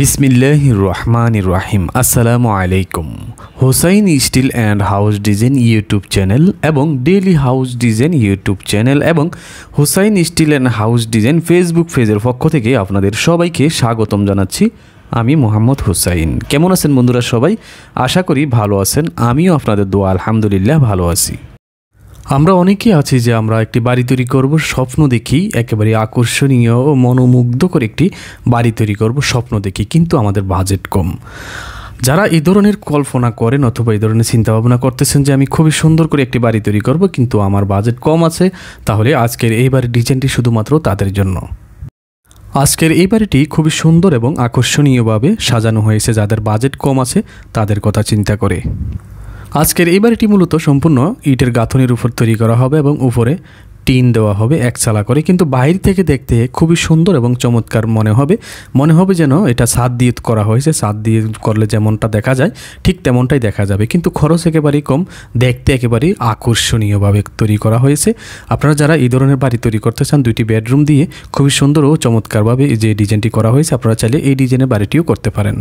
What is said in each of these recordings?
বিসমিল্লাহ রহমান রাহিম আসসালামু আলাইকুম Hossain steel and house design YouTube channel এবং daily house design YouTube channel এবং Hossain steel and house design Facebook পেজের পক্ষ থেকে আপনাদের সবাইকে স্বাগতম জানাচ্ছি আমি মোহাম্মদ হুসাইন কেমন আছেন বন্ধুরা সবাই আশা করি ভালো আছেন আমিও আপনাদের দোয়া আলহামদুলিল্লাহ ভালো আছি আমরা অনেকেই আছি যে আমরা একটি বাড়ি তৈরি করব স্বপ্ন দেখি একেবারে আকর্ষণীয় ও মনোমুগ্ধকর একটি বাড়ি তৈরি করব স্বপ্ন দেখি কিন্তু আমাদের বাজেট কম যারা এই ধরনের কল্পনা করেন অথবা এই ধরনের চিন্তাভাবনা করতেছেন যে আমি খুবই সুন্দর করে একটি বাড়ি তৈরি করব কিন্তু আমার বাজেট কম আছে তাহলে আজকের এই বাড়ির ডিজাইনটি শুধুমাত্র তাদের জন্য আজকের এই বাড়িটি খুবই সুন্দর এবং আকর্ষণীয়ভাবে সাজানো হয়েছে যাদের বাজেট কম আছে তাদের কথা চিন্তা করে আজকের এই বাড়িটি মূলত সম্পূর্ণ ইটের গাঁথনির উপর তৈরি করা হবে এবং উপরে টিন দেওয়া হবে এক চালা করে কিন্তু বাইরে থেকে দেখতে খুবই সুন্দর এবং চমৎকার মনে হবে মনে হবে যেন এটা সাত দিয়ে করা হয়েছে সাত দিয়ে করলে যেমনটা দেখা যায় ঠিক তেমনটাই দেখা যাবে কিন্তু খরচ একেবারেই কম দেখতে একেবারেই আকর্ষণীয়ভাবে তৈরি করা হয়েছে আপনারা যারা এই ধরনের বাড়ি তৈরি করতে চান দুইটি বেডরুম দিয়ে খুবই সুন্দর ও চমৎকারভাবে যে ডিজাইনটি করা হয়েছে আপনারা চাইলে এই ডিজাইনের বাড়িটিও করতে পারেন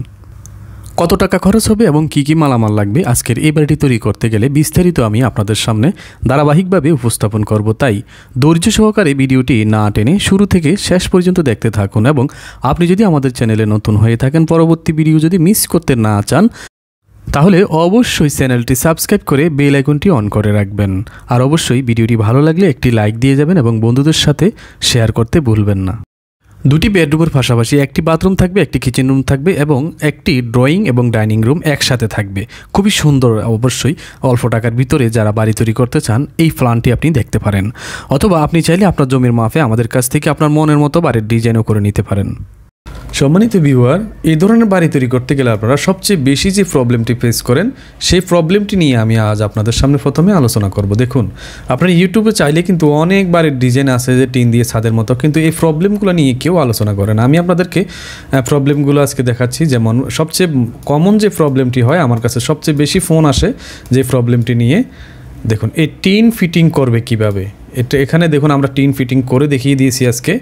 কত টাকা খরচ হবে এবং কি কি মালামাল লাগবে আজকের এই বাড়িটি তৈরি করতে গেলে বিস্তারিত আমি আপনাদের সামনে ধারাবাহিকভাবে উপস্থাপন করব তাই ধৈর্য সহকারে ভিডিওটি না টেনে শুরু থেকে শেষ পর্যন্ত দেখতে থাকুন এবং আপনি যদি আমাদের চ্যানেলে নতুন হয়ে থাকেন পরবর্তী ভিডিও যদি মিস করতে না চান তাহলে অবশ্যই চ্যানেলটি সাবস্ক্রাইব করে বেল আইকনটি অন করে রাখবেন আর অবশ্যই ভিডিওটি ভালো লাগলে একটি লাইক দিয়ে যাবেন এবং বন্ধুদের সাথে শেয়ার করতে ভুলবেন না দুটি বেডরুমের পাশাপাশি একটি বাথরুম থাকবে একটি কিচেন রুম থাকবে এবং একটি ড্রয়িং এবং ডাইনিং রুম একসাথে থাকবে খুবই সুন্দর অবশ্যই অল্প টাকার ভিতরে যারা বাড়ি তৈরি করতে চান এই প্ল্যানটি আপনি দেখতে পারেন অথবা আপনি চাইলে আপনার জমির মাফে আমাদের কাছ থেকে আপনার মনের মতো বাড়ির ডিজাইনও করে নিতে পারেন সম্মানিত ভিউয়ার এই ধরনের বাড়ি তৈরি করতে গেলে আপনারা সবচেয়ে বেশি যে প্রবলেমটি ফেস করেন সেই প্রবলেমটি নিয়ে আমি আজ আপনাদের সামনে প্রথমে আলোচনা করব দেখুন আপনার ইউটিউবে চাইলে কিন্তু অনেক বাড়ির ডিজাইন আছে যে টিন দিয়ে ছাদের মতো কিন্তু এই প্রবলেমগুলো নিয়ে কেউ আলোচনা করেন আমি আপনাদেরকে প্রবলেমগুলো আজকে দেখাচ্ছি যেমন সবচেয়ে কমন যে প্রবলেমটি হয় আমার কাছে সবচেয়ে বেশি ফোন আসে যে প্রবলেমটি নিয়ে দেখুন এই টিন ফিটিং করবে কিভাবে। এটা এখানে দেখুন আমরা টিন ফিটিং করে দেখিয়ে দিয়েছি আজকে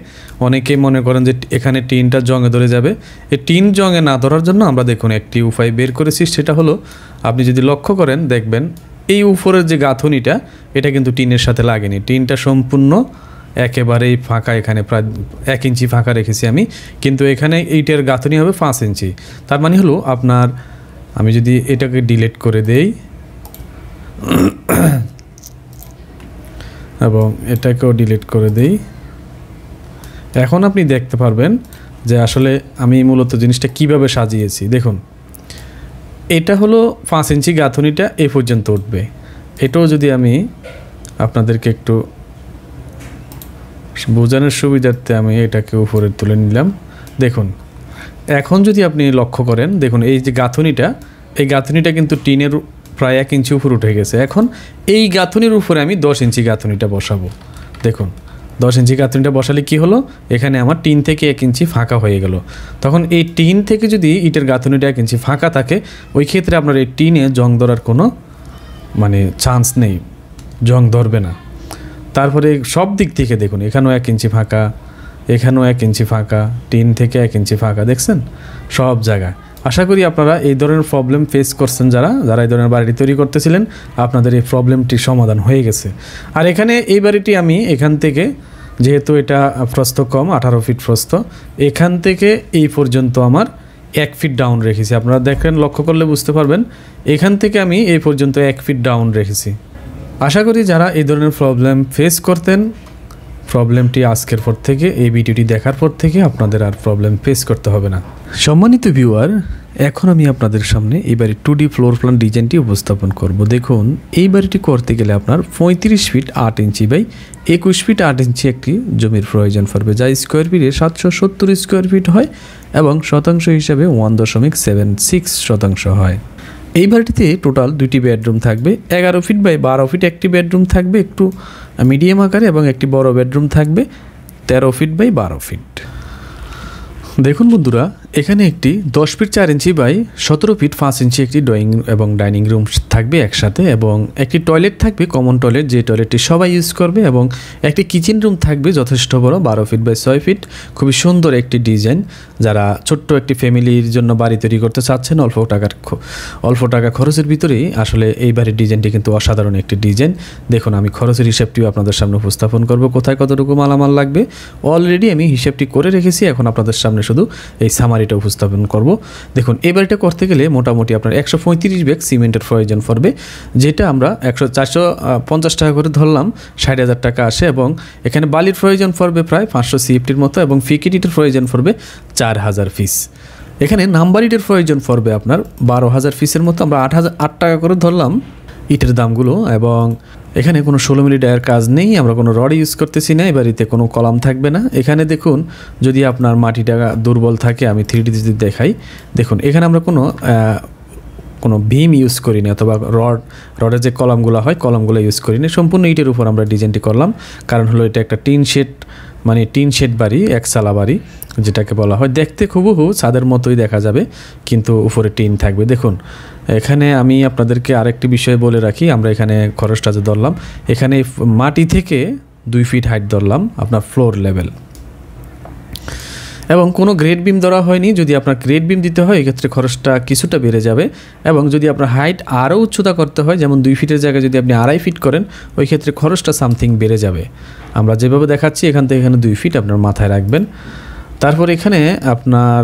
অনেকে মনে করেন যে এখানে টিনটা জঙে ধরে যাবে এই টিন জঙে না ধরার জন্য আমরা দেখুন একটি উপায় বের করেছি সেটা হলো আপনি যদি লক্ষ্য করেন দেখবেন এই উপরের যে গাঁথনিটা এটা কিন্তু টিনের সাথে লাগেনি টিনটা সম্পূর্ণ একেবারেই ফাঁকা এখানে প্রায় এক ইঞ্চি ফাঁকা রেখেছি আমি কিন্তু এখানে এইটার গাঁথনি হবে পাঁচ ইঞ্চি তার মানে হলো আপনার আমি যদি এটাকে ডিলেট করে দেই এবং এটাকেও ডিলিট করে দিই এখন আপনি দেখতে পারবেন যে আসলে আমি মূলত জিনিসটা কিভাবে সাজিয়েছি দেখুন এটা হলো পাঁচ ইঞ্চি গাঁথনিটা এ পর্যন্ত উঠবে এটাও যদি আমি আপনাদেরকে একটু বোঝানোর সুবিধার্থে আমি এটাকে উপরে তুলে নিলাম দেখুন এখন যদি আপনি লক্ষ্য করেন দেখুন এই যে গাঁথনিটা এই গাঁথনিটা কিন্তু টিনের প্রায় এক ইঞ্চি উপর উঠে গেছে এখন এই গাঁথনির উপরে আমি দশ ইঞ্চি গাঁথনিটা বসাবো দেখুন দশ ইঞ্চি গাঁথনিটা বসালে কি হলো এখানে আমার টিন থেকে এক ইঞ্চি ফাঁকা হয়ে গেল তখন এই টিন থেকে যদি ইটের গাঁথনিটা এক ইঞ্চি ফাঁকা থাকে ওই ক্ষেত্রে আপনার এই টিনে জং ধরার কোনো মানে চান্স নেই জং ধরবে না তারপরে সব দিক থেকে দেখুন এখানেও এক ইঞ্চি ফাঁকা এখানেও এক ইঞ্চি ফাঁকা টিন থেকে এক ইঞ্চি ফাঁকা দেখছেন সব জায়গায় আশা করি আপনারা এই ধরনের প্রবলেম ফেস করছেন যারা যারা এই ধরনের বাড়িটি তৈরি করতেছিলেন আপনাদের এই প্রবলেমটি সমাধান হয়ে গেছে আর এখানে এই বাড়িটি আমি এখান থেকে যেহেতু এটা প্রস্ত কম আঠারো ফিট প্রস্ত এখান থেকে এই পর্যন্ত আমার এক ফিট ডাউন রেখেছি আপনারা দেখেন লক্ষ্য করলে বুঝতে পারবেন এখান থেকে আমি এই পর্যন্ত এক ফিট ডাউন রেখেছি আশা করি যারা এই ধরনের প্রবলেম ফেস করতেন প্রবলেমটি আজকের পর থেকে এই ভিডিওটি দেখার পর থেকে আপনাদের আর প্রবলেম ফেস করতে হবে না সম্মানিত ভিউয়ার এখন আমি আপনাদের সামনে এই টু ডি ফ্লোর প্ল্যান ডিজাইনটি উপস্থাপন করব দেখুন এই বাড়িটি করতে গেলে আপনার পঁয়ত্রিশ ফিট আট ইঞ্চি বাই একুশ ফিট আট ইঞ্চি একটি জমির প্রয়োজন পড়বে যা স্কোয়ার ফিটে সাতশো সত্তর স্কোয়ার ফিট হয় এবং শতাংশ হিসাবে ওয়ান দশমিক সেভেন সিক্স শতাংশ হয় এই বাড়িটিতে টোটাল দুটি বেডরুম থাকবে এগারো ফিট বাই বারো ফিট একটি বেডরুম থাকবে একটু মিডিয়াম আকারে এবং একটি বড় বেডরুম থাকবে তেরো ফিট বাই বারো ফিট দেখুন বন্ধুরা এখানে একটি দশ ফিট চার ইঞ্চি বাই সতেরো ফিট পাঁচ ইঞ্চি একটি ড্রয়িং এবং ডাইনিং রুম থাকবে একসাথে এবং একটি টয়লেট থাকবে কমন টয়লেট যে টয়লেটটি সবাই ইউজ করবে এবং একটি কিচেন রুম থাকবে যথেষ্ট বড় বারো ফিট বাই ছয় ফিট খুবই সুন্দর একটি ডিজাইন যারা ছোট্ট একটি ফ্যামিলির জন্য বাড়ি তৈরি করতে চাচ্ছেন অল্প টাকার অল্প টাকা খরচের ভিতরেই আসলে এই বাড়ির ডিজাইনটি কিন্তু অসাধারণ একটি ডিজাইন দেখুন আমি খরচের হিসেবটিও আপনাদের সামনে উপস্থাপন করব কোথায় কতটুকু মালামাল লাগবে অলরেডি আমি হিসেবটি করে রেখেছি এখন আপনাদের সামনে আমরা শুধু এই সামারিটা উপস্থাপন করব দেখুন এবারটা করতে গেলে মোটামুটি আপনার একশো পঁয়ত্রিশ ব্যাগ সিমেন্টের প্রয়োজন পড়বে যেটা আমরা একশো চারশো পঞ্চাশ টাকা করে ধরলাম ষাট হাজার টাকা আসে এবং এখানে বালির প্রয়োজন পড়বে প্রায় পাঁচশো সিএফটির মতো এবং ফিকিটিটের প্রয়োজন পড়বে চার হাজার পিস এখানে নাম্বারিটের প্রয়োজন পড়বে আপনার বারো হাজার পিসের মতো আমরা আট হাজার আট টাকা করে ধরলাম ইটের দামগুলো এবং এখানে কোনো ষোলো মিলি ডায়ার কাজ নেই আমরা কোনো রড ইউজ করতেছি না বাড়িতে কোনো কলাম থাকবে না এখানে দেখুন যদি আপনার মাটিটা দুর্বল থাকে আমি থ্রি যদি দেখাই দেখুন এখানে আমরা কোনো কোনো ভিম ইউজ করিনি অথবা রড রডের যে কলামগুলো হয় কলামগুলো ইউজ করিনি সম্পূর্ণ ইটের উপর আমরা ডিজাইনটি করলাম কারণ হলো এটা একটা টিন শেড মানে টিন শেড বাড়ি একসালা বাড়ি যেটাকে বলা হয় দেখতে হুবহু ছাদের মতোই দেখা যাবে কিন্তু উপরে টিন থাকবে দেখুন এখানে আমি আপনাদেরকে আরেকটি বিষয় বলে রাখি আমরা এখানে খরচটা যে ধরলাম এখানে মাটি থেকে দুই ফিট হাইট ধরলাম আপনার ফ্লোর লেভেল এবং কোনো গ্রেড বিম ধরা হয়নি যদি আপনার গ্রেড বিম দিতে হয় এক্ষেত্রে খরচটা কিছুটা বেড়ে যাবে এবং যদি আপনার হাইট আরও উচ্চতা করতে হয় যেমন দুই ফিটের জায়গায় যদি আপনি আড়াই ফিট করেন ওই ক্ষেত্রে খরচটা সামথিং বেড়ে যাবে আমরা যেভাবে দেখাচ্ছি এখান থেকে এখানে দুই ফিট আপনার মাথায় রাখবেন তারপর এখানে আপনার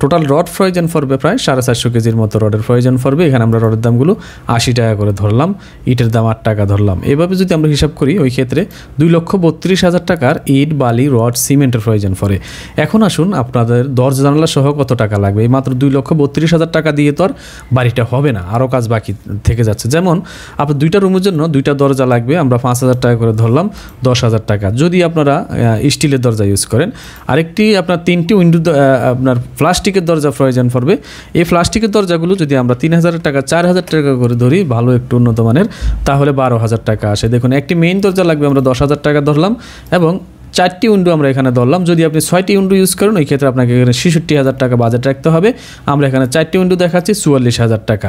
টোটাল রড প্রয়োজন পড়বে প্রায় সাড়ে চারশো কেজির মতো রডের প্রয়োজন পড়বে এখানে আমরা রডের দামগুলো আশি টাকা করে ধরলাম ইটের দাম আট টাকা ধরলাম এভাবে যদি আমরা হিসাব করি ওই ক্ষেত্রে দুই লক্ষ বত্রিশ হাজার টাকার ইট বালি রড সিমেন্টের প্রয়োজন পড়ে এখন আসুন আপনাদের দরজা জানালা সহ কত টাকা লাগবে এই মাত্র দুই লক্ষ বত্রিশ হাজার টাকা দিয়ে তো আর বাড়িটা হবে না আরও কাজ বাকি থেকে যাচ্ছে যেমন আপনার দুইটা রুমের জন্য দুইটা দরজা লাগবে আমরা পাঁচ হাজার টাকা করে ধরলাম দশ হাজার টাকা যদি আপনারা স্টিলের দরজা ইউজ করেন আরেকটি আপনার তিনটি উইন্ডো আপনার প্লাস্টিকের দরজা প্রয়োজন পড়বে এই প্লাস্টিকের দরজাগুলো যদি আমরা তিন হাজার টাকা চার হাজার টাকা করে ধরি ভালো একটু উন্নত মানের তাহলে বারো হাজার টাকা আসে দেখুন একটি মেইন দরজা লাগবে আমরা দশ হাজার টাকা ধরলাম এবং চারটি উইন্ডো আমরা এখানে ধরলাম যদি আপনি ছয়টি উইন্ডো ইউজ করেন ওই ক্ষেত্রে আপনাকে এখানে ছেষট্টি হাজার টাকা বাজেট রাখতে হবে আমরা এখানে চারটি উইন্ডো দেখাচ্ছি চুয়াল্লিশ হাজার টাকা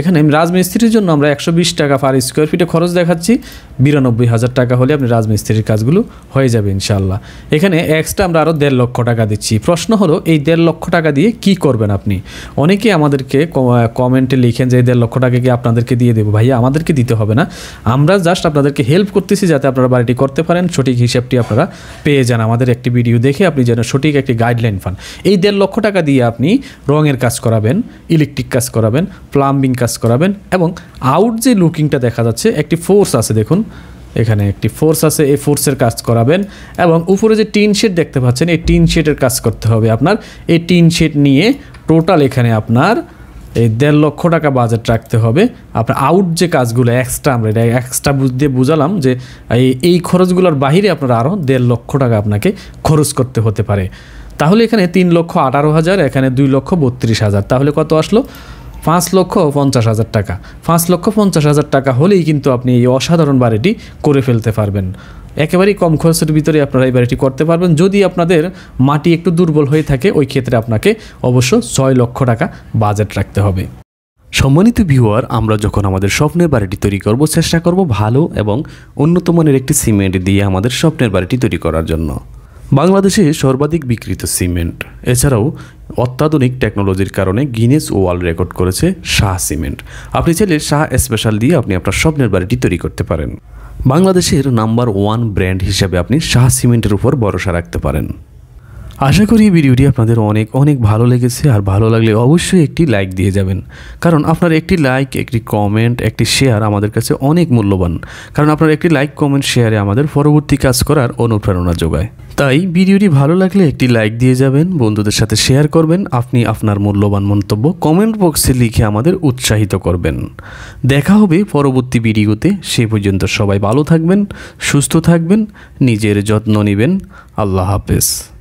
এখানে রাজমিস্ত্রির জন্য আমরা একশো টাকা পার স্কোয়ার ফিটে খরচ দেখাচ্ছি বিরানব্বই হাজার টাকা হলে আপনি রাজমিস্ত্রির কাজগুলো হয়ে যাবে ইনশাল্লাহ এখানে এক্সট্রা আমরা আরও দেড় লক্ষ টাকা দিচ্ছি প্রশ্ন হলো এই দেড় লক্ষ টাকা দিয়ে কি করবেন আপনি অনেকে আমাদেরকে কমেন্টে লিখেন যে এই দেড় লক্ষ টাকা কি আপনাদেরকে দিয়ে দেবো ভাইয়া আমাদেরকে দিতে হবে না আমরা জাস্ট আপনাদেরকে হেল্প করতেছি যাতে আপনারা বাড়িটি করতে পারেন সঠিক হিসাবটি আপনারা পেয়ে যান আমাদের একটি ভিডিও দেখে আপনি যেন সঠিক একটি গাইডলাইন পান এই দেড় লক্ষ টাকা দিয়ে আপনি রঙের কাজ করাবেন ইলেকট্রিক কাজ করাবেন প্লাম্বিং কাজ কাজ করাবেন এবং আউট যে লুকিংটা দেখা যাচ্ছে একটি ফোর্স আছে দেখুন এখানে একটি ফোর্স আছে এই ফোর্সের কাজ করাবেন এবং উপরে যে টিন শেড দেখতে পাচ্ছেন এই টিন শেডের কাজ করতে হবে আপনার এই টিন শেড নিয়ে টোটাল এখানে আপনার এই দেড় লক্ষ টাকা বাজেট রাখতে হবে আপনার আউট যে কাজগুলো এক্সট্রা আমরা এটা এক্সট্রা দিয়ে বোঝালাম যে এই খরচগুলোর বাহিরে আপনার আরও দেড় লক্ষ টাকা আপনাকে খরচ করতে হতে পারে তাহলে এখানে তিন লক্ষ আঠারো হাজার এখানে দুই লক্ষ বত্রিশ হাজার তাহলে কত আসলো পাঁচ লক্ষ পঞ্চাশ হাজার টাকা পাঁচ লক্ষ পঞ্চাশ হাজার টাকা হলেই কিন্তু আপনি এই অসাধারণ বাড়িটি করে ফেলতে পারবেন একেবারেই কম খরচের ভিতরে আপনারা এই বাড়িটি করতে পারবেন যদি আপনাদের মাটি একটু দুর্বল হয়ে থাকে ওই ক্ষেত্রে আপনাকে অবশ্য ছয় লক্ষ টাকা বাজেট রাখতে হবে সম্মানিত ভিউয়ার আমরা যখন আমাদের স্বপ্নের বাড়িটি তৈরি করব চেষ্টা করব ভালো এবং উন্নত মানের একটি সিমেন্ট দিয়ে আমাদের স্বপ্নের বাড়িটি তৈরি করার জন্য বাংলাদেশে সর্বাধিক বিক্রিত সিমেন্ট এছাড়াও অত্যাধুনিক টেকনোলজির কারণে গিনেস ওয়ার্ল্ড রেকর্ড করেছে শাহ সিমেন্ট আপনি চাইলে শাহ স্পেশাল দিয়ে আপনি আপনার স্বপ্নের বাড়িটি তৈরি করতে পারেন বাংলাদেশের নাম্বার ওয়ান ব্র্যান্ড হিসেবে আপনি শাহ সিমেন্টের উপর ভরসা রাখতে পারেন আশা করি এই ভিডিওটি আপনাদের অনেক অনেক ভালো লেগেছে আর ভালো লাগলে অবশ্যই একটি লাইক দিয়ে যাবেন কারণ আপনার একটি লাইক একটি কমেন্ট একটি শেয়ার আমাদের কাছে অনেক মূল্যবান কারণ আপনার একটি লাইক কমেন্ট শেয়ারে আমাদের পরবর্তী কাজ করার অনুপ্রেরণা যোগায় তাই ভিডিওটি ভালো লাগলে একটি লাইক দিয়ে যাবেন বন্ধুদের সাথে শেয়ার করবেন আপনি আপনার মূল্যবান মন্তব্য কমেন্ট বক্সে লিখে আমাদের উৎসাহিত করবেন দেখা হবে পরবর্তী ভিডিওতে সে পর্যন্ত সবাই ভালো থাকবেন সুস্থ থাকবেন নিজের যত্ন নেবেন আল্লাহ হাফেজ